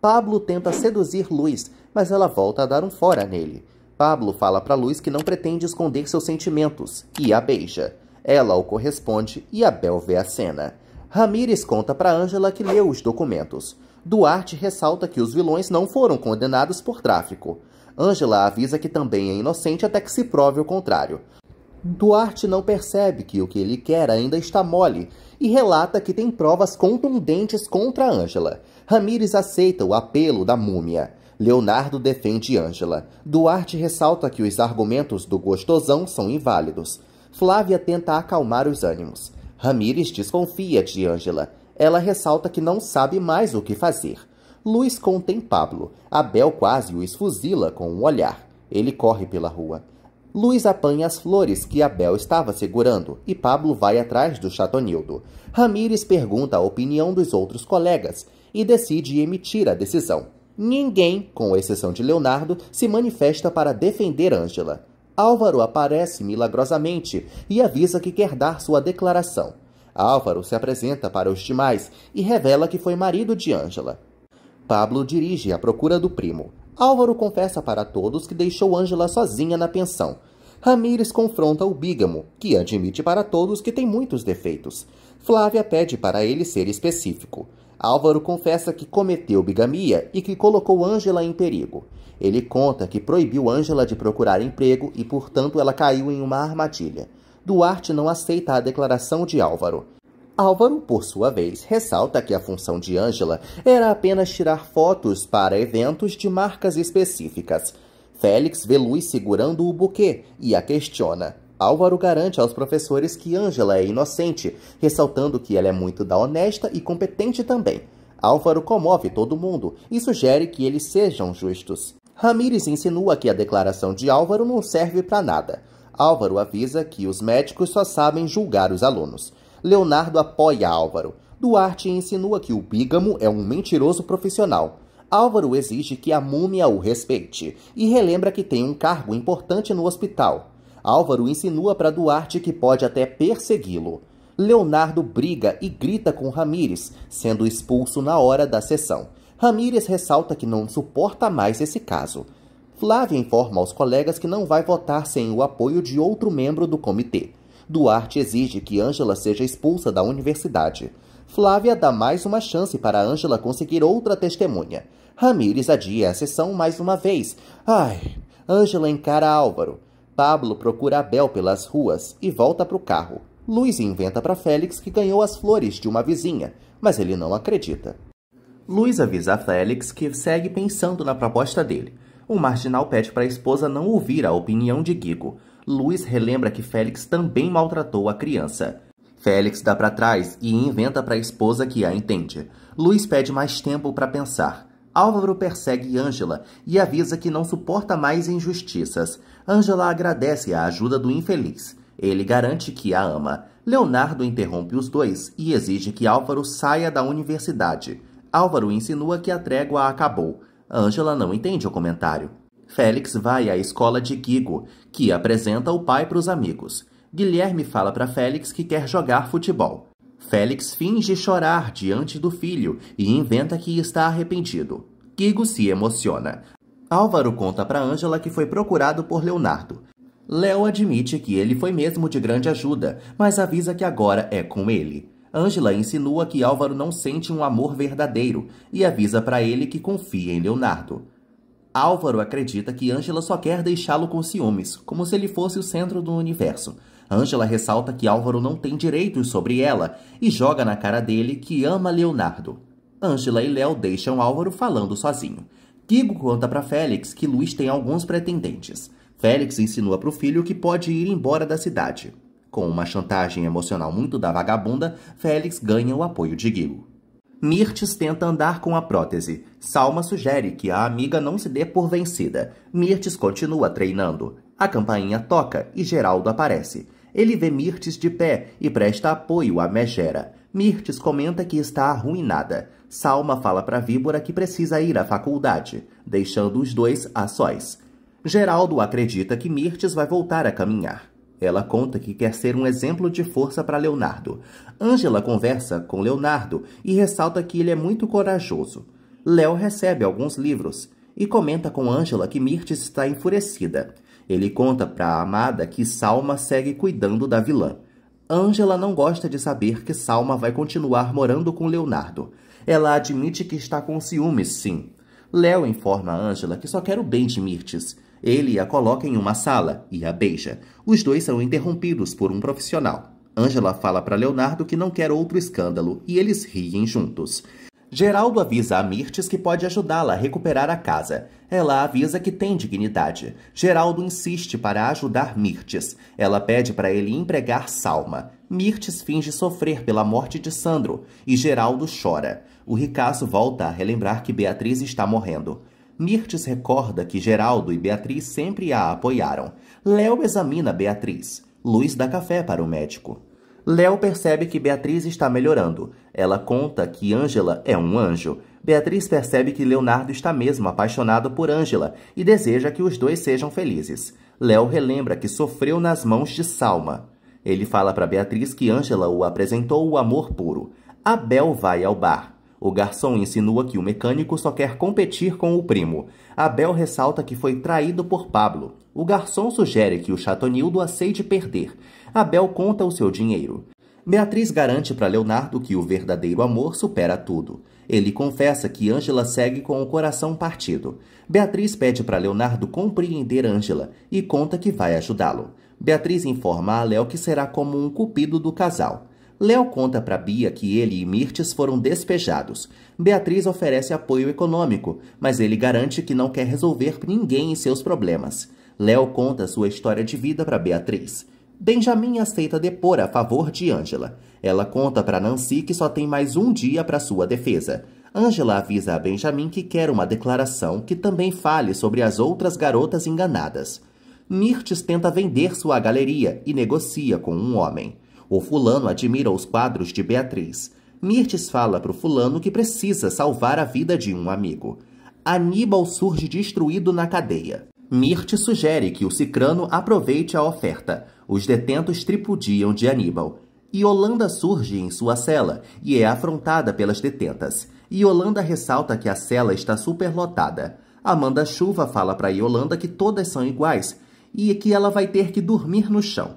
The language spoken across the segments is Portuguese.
Pablo tenta seduzir Luz, mas ela volta a dar um fora nele. Pablo fala para Luz que não pretende esconder seus sentimentos e a beija. Ela o corresponde e Abel vê a cena. Ramírez conta para Angela que leu os documentos. Duarte ressalta que os vilões não foram condenados por tráfico. Angela avisa que também é inocente até que se prove o contrário. Duarte não percebe que o que ele quer ainda está mole e relata que tem provas contundentes contra Angela. Ramírez aceita o apelo da múmia. Leonardo defende Ângela. Duarte ressalta que os argumentos do gostosão são inválidos. Flávia tenta acalmar os ânimos. Ramírez desconfia de Ângela. Ela ressalta que não sabe mais o que fazer. Luiz contém Pablo. Abel quase o esfuzila com um olhar. Ele corre pela rua. Luiz apanha as flores que Abel estava segurando e Pablo vai atrás do Chatonildo. Ramírez pergunta a opinião dos outros colegas e decide emitir a decisão. Ninguém, com exceção de Leonardo, se manifesta para defender Ângela. Álvaro aparece milagrosamente e avisa que quer dar sua declaração. Álvaro se apresenta para os demais e revela que foi marido de Ângela. Pablo dirige a procura do primo. Álvaro confessa para todos que deixou Ângela sozinha na pensão. Ramires confronta o bígamo, que admite para todos que tem muitos defeitos. Flávia pede para ele ser específico. Álvaro confessa que cometeu bigamia e que colocou Ângela em perigo. Ele conta que proibiu Ângela de procurar emprego e, portanto, ela caiu em uma armadilha. Duarte não aceita a declaração de Álvaro. Álvaro, por sua vez, ressalta que a função de Ângela era apenas tirar fotos para eventos de marcas específicas. Félix vê Luiz segurando o buquê e a questiona. Álvaro garante aos professores que Ângela é inocente, ressaltando que ela é muito da honesta e competente também. Álvaro comove todo mundo e sugere que eles sejam justos. Ramírez insinua que a declaração de Álvaro não serve para nada. Álvaro avisa que os médicos só sabem julgar os alunos. Leonardo apoia Álvaro. Duarte insinua que o Bígamo é um mentiroso profissional. Álvaro exige que a múmia o respeite e relembra que tem um cargo importante no hospital. Álvaro insinua para Duarte que pode até persegui-lo. Leonardo briga e grita com Ramires, sendo expulso na hora da sessão. Ramires ressalta que não suporta mais esse caso. Flávia informa aos colegas que não vai votar sem o apoio de outro membro do comitê. Duarte exige que Ângela seja expulsa da universidade. Flávia dá mais uma chance para Ângela conseguir outra testemunha. Ramires adia a sessão mais uma vez. Ai, Ângela encara Álvaro. Pablo procura Abel pelas ruas e volta para o carro. Luiz inventa para Félix que ganhou as flores de uma vizinha, mas ele não acredita. Luiz avisa a Félix que segue pensando na proposta dele. O marginal pede para a esposa não ouvir a opinião de Guigo. Luiz relembra que Félix também maltratou a criança. Félix dá para trás e inventa para a esposa que a entende. Luiz pede mais tempo para pensar. Álvaro persegue Ângela e avisa que não suporta mais injustiças. Angela agradece a ajuda do infeliz. Ele garante que a ama. Leonardo interrompe os dois e exige que Álvaro saia da universidade. Álvaro insinua que a trégua acabou. Angela não entende o comentário. Félix vai à escola de Gigo, que apresenta o pai para os amigos. Guilherme fala para Félix que quer jogar futebol. Félix finge chorar diante do filho e inventa que está arrependido. Gigo se emociona. Álvaro conta para Ângela que foi procurado por Leonardo. Léo admite que ele foi mesmo de grande ajuda, mas avisa que agora é com ele. Ângela insinua que Álvaro não sente um amor verdadeiro e avisa para ele que confia em Leonardo. Álvaro acredita que Ângela só quer deixá-lo com ciúmes, como se ele fosse o centro do universo. Ângela ressalta que Álvaro não tem direitos sobre ela e joga na cara dele que ama Leonardo. Ângela e Léo deixam Álvaro falando sozinho. Kigo conta para Félix que Luiz tem alguns pretendentes. Félix insinua para o filho que pode ir embora da cidade. Com uma chantagem emocional muito da vagabunda, Félix ganha o apoio de Gigo. Mirtes tenta andar com a prótese. Salma sugere que a amiga não se dê por vencida. Mirtes continua treinando. A campainha toca e Geraldo aparece. Ele vê Mirtes de pé e presta apoio a Megera. Mirtes comenta que está arruinada. Salma fala para Víbora que precisa ir à faculdade, deixando os dois a sós. Geraldo acredita que Mirtes vai voltar a caminhar. Ela conta que quer ser um exemplo de força para Leonardo. Ângela conversa com Leonardo e ressalta que ele é muito corajoso. Léo recebe alguns livros e comenta com Ângela que Mirtes está enfurecida. Ele conta para Amada que Salma segue cuidando da vilã. Angela não gosta de saber que Salma vai continuar morando com Leonardo. Ela admite que está com ciúmes, sim. Léo informa Angela que só quer o bem de Mirtes. Ele a coloca em uma sala e a beija. Os dois são interrompidos por um profissional. Angela fala para Leonardo que não quer outro escândalo e eles riem juntos. Geraldo avisa a Mirtes que pode ajudá-la a recuperar a casa. Ela avisa que tem dignidade. Geraldo insiste para ajudar Mirtes. Ela pede para ele empregar Salma. Mirtes finge sofrer pela morte de Sandro e Geraldo chora. O ricaço volta a relembrar que Beatriz está morrendo. Mirtes recorda que Geraldo e Beatriz sempre a apoiaram. Léo examina Beatriz. Luz dá café para o médico. Léo percebe que Beatriz está melhorando. Ela conta que Ângela é um anjo. Beatriz percebe que Leonardo está mesmo apaixonado por Ângela e deseja que os dois sejam felizes. Léo relembra que sofreu nas mãos de Salma. Ele fala para Beatriz que Ângela o apresentou o amor puro. Abel vai ao bar. O garçom insinua que o mecânico só quer competir com o primo. Abel ressalta que foi traído por Pablo. O garçom sugere que o Chatonildo aceite perder. Abel conta o seu dinheiro. Beatriz garante para Leonardo que o verdadeiro amor supera tudo. Ele confessa que Ângela segue com o coração partido. Beatriz pede para Leonardo compreender Ângela e conta que vai ajudá-lo. Beatriz informa a Léo que será como um cupido do casal. Léo conta para Bia que ele e Mirtes foram despejados. Beatriz oferece apoio econômico, mas ele garante que não quer resolver ninguém em seus problemas. Léo conta sua história de vida para Beatriz. Benjamin aceita depor a favor de Angela. Ela conta para Nancy que só tem mais um dia para sua defesa. Angela avisa a Benjamin que quer uma declaração que também fale sobre as outras garotas enganadas. Mirtes tenta vender sua galeria e negocia com um homem. O fulano admira os quadros de Beatriz. Mirtes fala para o fulano que precisa salvar a vida de um amigo. Aníbal surge destruído na cadeia. Mirtes sugere que o Cicrano aproveite a oferta os detentos tripudiam de Aníbal. Yolanda surge em sua cela e é afrontada pelas detentas. Yolanda ressalta que a cela está superlotada. Amanda Chuva fala para Yolanda que todas são iguais e que ela vai ter que dormir no chão.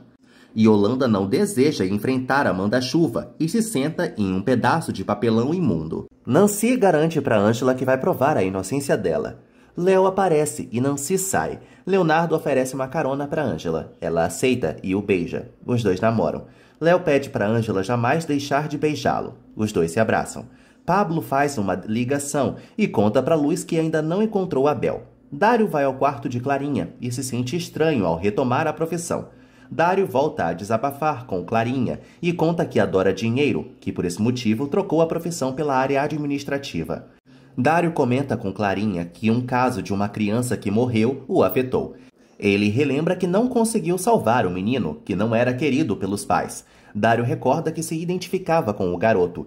Yolanda não deseja enfrentar Amanda Chuva e se senta em um pedaço de papelão imundo. Nancy garante para Angela que vai provar a inocência dela. Léo aparece e Nancy sai. Leonardo oferece uma carona para Angela. Ela aceita e o beija. Os dois namoram. Léo pede para Angela jamais deixar de beijá-lo. Os dois se abraçam. Pablo faz uma ligação e conta para Luz que ainda não encontrou Abel. Dário vai ao quarto de Clarinha e se sente estranho ao retomar a profissão. Dário volta a desabafar com Clarinha e conta que adora dinheiro, que por esse motivo trocou a profissão pela área administrativa. Dário comenta com Clarinha que um caso de uma criança que morreu o afetou. Ele relembra que não conseguiu salvar o menino, que não era querido pelos pais. Dário recorda que se identificava com o garoto.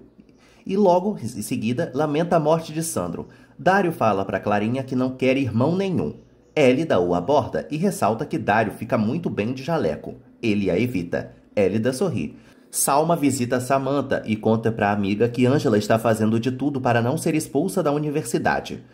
E logo em seguida lamenta a morte de Sandro. Dário fala para Clarinha que não quer irmão nenhum. Élida o aborda e ressalta que Dário fica muito bem de jaleco. Ele a evita. Élida sorri. Salma visita Samantha e conta para a amiga que Angela está fazendo de tudo para não ser expulsa da universidade.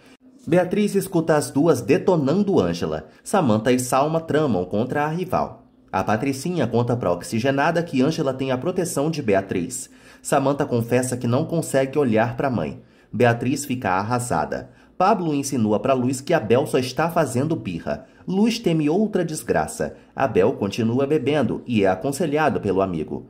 Beatriz escuta as duas detonando Angela. Samantha e Salma tramam contra a rival. A Patricinha conta para oxigenada que Angela tem a proteção de Beatriz. Samantha confessa que não consegue olhar para a mãe. Beatriz fica arrasada. Pablo insinua para Luz que Abel só está fazendo birra. Luz teme outra desgraça. Abel continua bebendo e é aconselhado pelo amigo.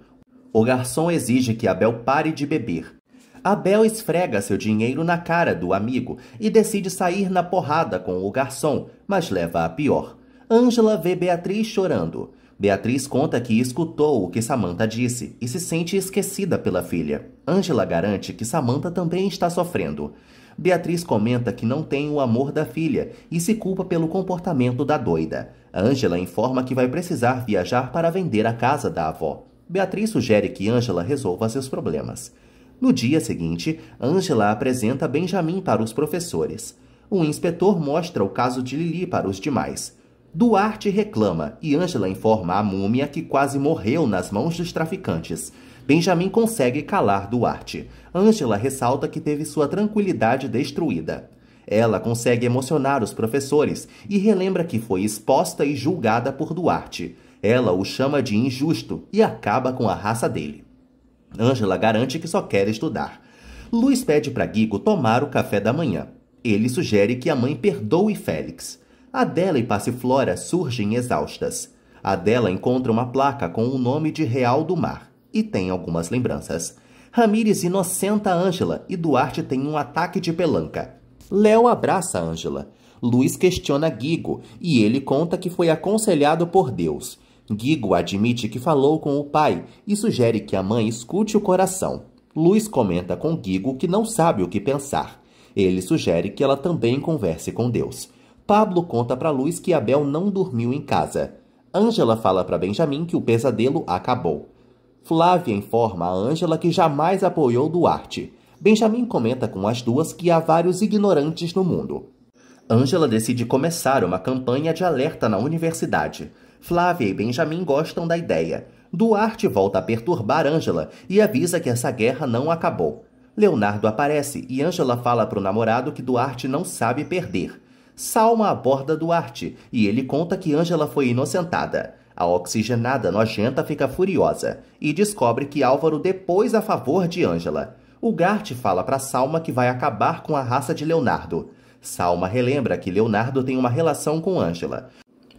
O garçom exige que Abel pare de beber. Abel esfrega seu dinheiro na cara do amigo e decide sair na porrada com o garçom, mas leva a pior. Ângela vê Beatriz chorando. Beatriz conta que escutou o que Samantha disse e se sente esquecida pela filha. Ângela garante que Samantha também está sofrendo. Beatriz comenta que não tem o amor da filha e se culpa pelo comportamento da doida. Ângela informa que vai precisar viajar para vender a casa da avó. Beatriz sugere que Angela resolva seus problemas. No dia seguinte, Angela apresenta Benjamin para os professores. O inspetor mostra o caso de Lili para os demais. Duarte reclama e Angela informa a múmia que quase morreu nas mãos dos traficantes. Benjamin consegue calar Duarte. Angela ressalta que teve sua tranquilidade destruída. Ela consegue emocionar os professores e relembra que foi exposta e julgada por Duarte. Ela o chama de injusto e acaba com a raça dele. Angela garante que só quer estudar. Luiz pede para Guigo tomar o café da manhã. Ele sugere que a mãe perdoe Félix. Adela e Passiflora surgem exaustas. Adela encontra uma placa com o nome de Real do Mar e tem algumas lembranças. Ramires inocenta Ângela e Duarte tem um ataque de pelanca. Léo abraça Ângela. Luiz questiona Guigo e ele conta que foi aconselhado por Deus. Guigo admite que falou com o pai e sugere que a mãe escute o coração. Luiz comenta com Guigo que não sabe o que pensar. Ele sugere que ela também converse com Deus. Pablo conta para Luiz que Abel não dormiu em casa. Ângela fala para Benjamin que o pesadelo acabou. Flávia informa a Ângela que jamais apoiou Duarte. Benjamin comenta com as duas que há vários ignorantes no mundo. Ângela decide começar uma campanha de alerta na universidade. Flávia e Benjamin gostam da ideia. Duarte volta a perturbar Ângela e avisa que essa guerra não acabou. Leonardo aparece e Ângela fala para o namorado que Duarte não sabe perder. Salma aborda Duarte e ele conta que Ângela foi inocentada. A oxigenada nojenta fica furiosa e descobre que Álvaro depois a favor de Ângela. O Gart fala para Salma que vai acabar com a raça de Leonardo. Salma relembra que Leonardo tem uma relação com Ângela.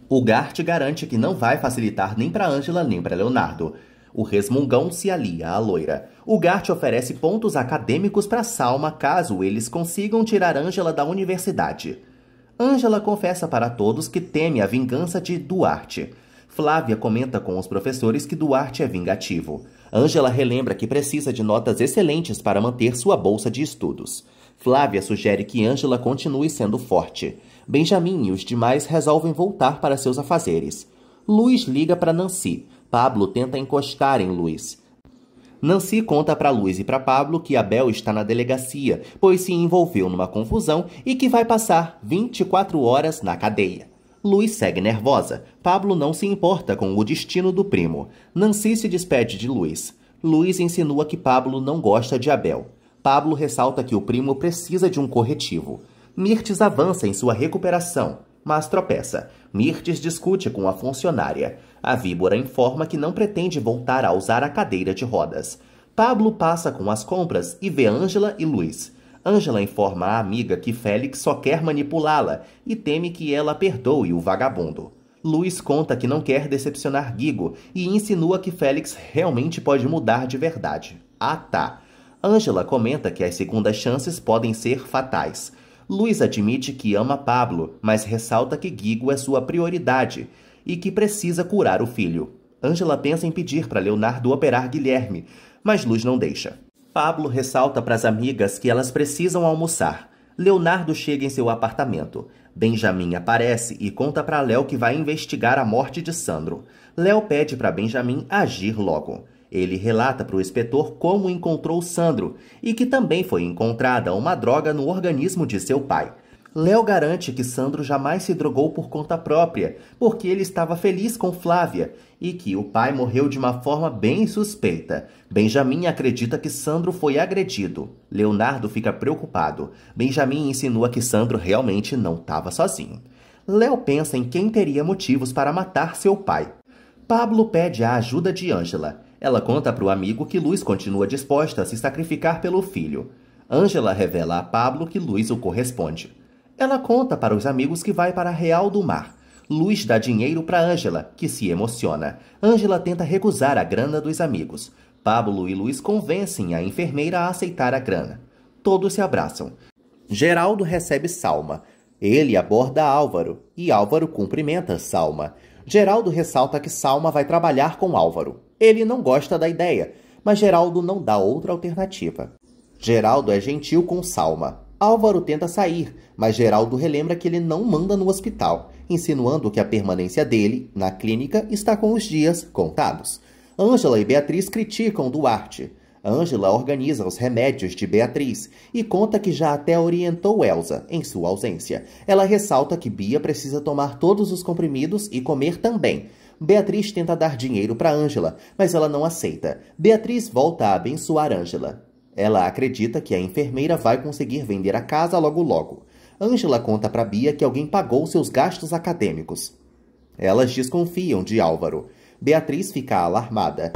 O Gart garante que não vai facilitar nem para Angela nem para Leonardo. O resmungão se alia à loira. O Gart oferece pontos acadêmicos para Salma caso eles consigam tirar Angela da universidade. Angela confessa para todos que teme a vingança de Duarte. Flávia comenta com os professores que Duarte é vingativo. Angela relembra que precisa de notas excelentes para manter sua bolsa de estudos. Flávia sugere que Angela continue sendo forte. Benjamin e os demais resolvem voltar para seus afazeres. Luiz liga para Nancy. Pablo tenta encostar em Luiz. Nancy conta para Luiz e para Pablo que Abel está na delegacia, pois se envolveu numa confusão e que vai passar 24 horas na cadeia. Luiz segue nervosa. Pablo não se importa com o destino do primo. Nancy se despede de Luiz. Luiz insinua que Pablo não gosta de Abel. Pablo ressalta que o primo precisa de um corretivo. Mirtes avança em sua recuperação, mas tropeça. Mirtes discute com a funcionária. A víbora informa que não pretende voltar a usar a cadeira de rodas. Pablo passa com as compras e vê Ângela e Luiz. Ângela informa a amiga que Félix só quer manipulá-la e teme que ela perdoe o vagabundo. Luiz conta que não quer decepcionar Guigo e insinua que Félix realmente pode mudar de verdade. Ah tá. Ângela comenta que as segundas chances podem ser fatais. Luiz admite que ama Pablo, mas ressalta que Guigo é sua prioridade e que precisa curar o filho. Angela pensa em pedir para Leonardo operar Guilherme, mas Luz não deixa. Pablo ressalta para as amigas que elas precisam almoçar. Leonardo chega em seu apartamento. Benjamin aparece e conta para Léo que vai investigar a morte de Sandro. Léo pede para Benjamin agir logo. Ele relata para o inspetor como encontrou Sandro e que também foi encontrada uma droga no organismo de seu pai. Léo garante que Sandro jamais se drogou por conta própria, porque ele estava feliz com Flávia e que o pai morreu de uma forma bem suspeita. Benjamin acredita que Sandro foi agredido. Leonardo fica preocupado. Benjamin insinua que Sandro realmente não estava sozinho. Léo pensa em quem teria motivos para matar seu pai. Pablo pede a ajuda de Angela. Ela conta para o amigo que Luz continua disposta a se sacrificar pelo filho. Angela revela a Pablo que Luz o corresponde. Ela conta para os amigos que vai para a Real do Mar. Luz dá dinheiro para Angela, que se emociona. Angela tenta recusar a grana dos amigos. Pablo e Luiz convencem a enfermeira a aceitar a grana. Todos se abraçam. Geraldo recebe Salma. Ele aborda Álvaro e Álvaro cumprimenta Salma. Geraldo ressalta que Salma vai trabalhar com Álvaro. Ele não gosta da ideia, mas Geraldo não dá outra alternativa. Geraldo é gentil com Salma. Álvaro tenta sair, mas Geraldo relembra que ele não manda no hospital, insinuando que a permanência dele, na clínica, está com os dias contados. Ângela e Beatriz criticam Duarte. Ângela organiza os remédios de Beatriz e conta que já até orientou Elsa em sua ausência. Ela ressalta que Bia precisa tomar todos os comprimidos e comer também. Beatriz tenta dar dinheiro para Ângela, mas ela não aceita. Beatriz volta a abençoar Ângela. Ela acredita que a enfermeira vai conseguir vender a casa logo logo. Ângela conta para Bia que alguém pagou seus gastos acadêmicos. Elas desconfiam de Álvaro. Beatriz fica alarmada.